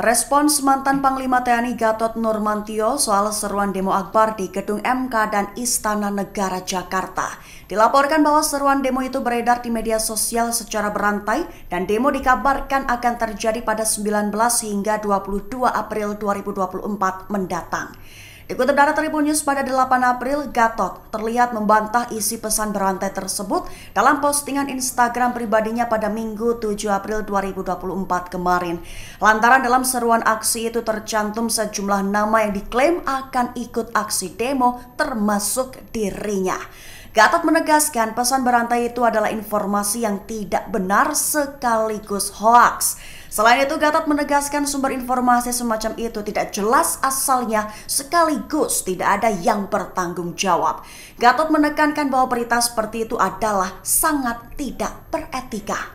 Respons mantan Panglima TNI Gatot Nurmantio soal seruan demo akbar di Gedung MK dan Istana Negara Jakarta. Dilaporkan bahwa seruan demo itu beredar di media sosial secara berantai dan demo dikabarkan akan terjadi pada 19 hingga 22 April 2024 mendatang. Dikutip dari Tribun News pada 8 April, Gatot terlihat membantah isi pesan berantai tersebut dalam postingan Instagram pribadinya pada Minggu 7 April 2024 kemarin. Lantaran dalam seruan aksi itu tercantum sejumlah nama yang diklaim akan ikut aksi demo termasuk dirinya. Gatot menegaskan pesan berantai itu adalah informasi yang tidak benar sekaligus hoaks. Selain itu, Gatot menegaskan sumber informasi semacam itu tidak jelas asalnya sekaligus tidak ada yang bertanggung jawab. Gatot menekankan bahwa berita seperti itu adalah sangat tidak beretika.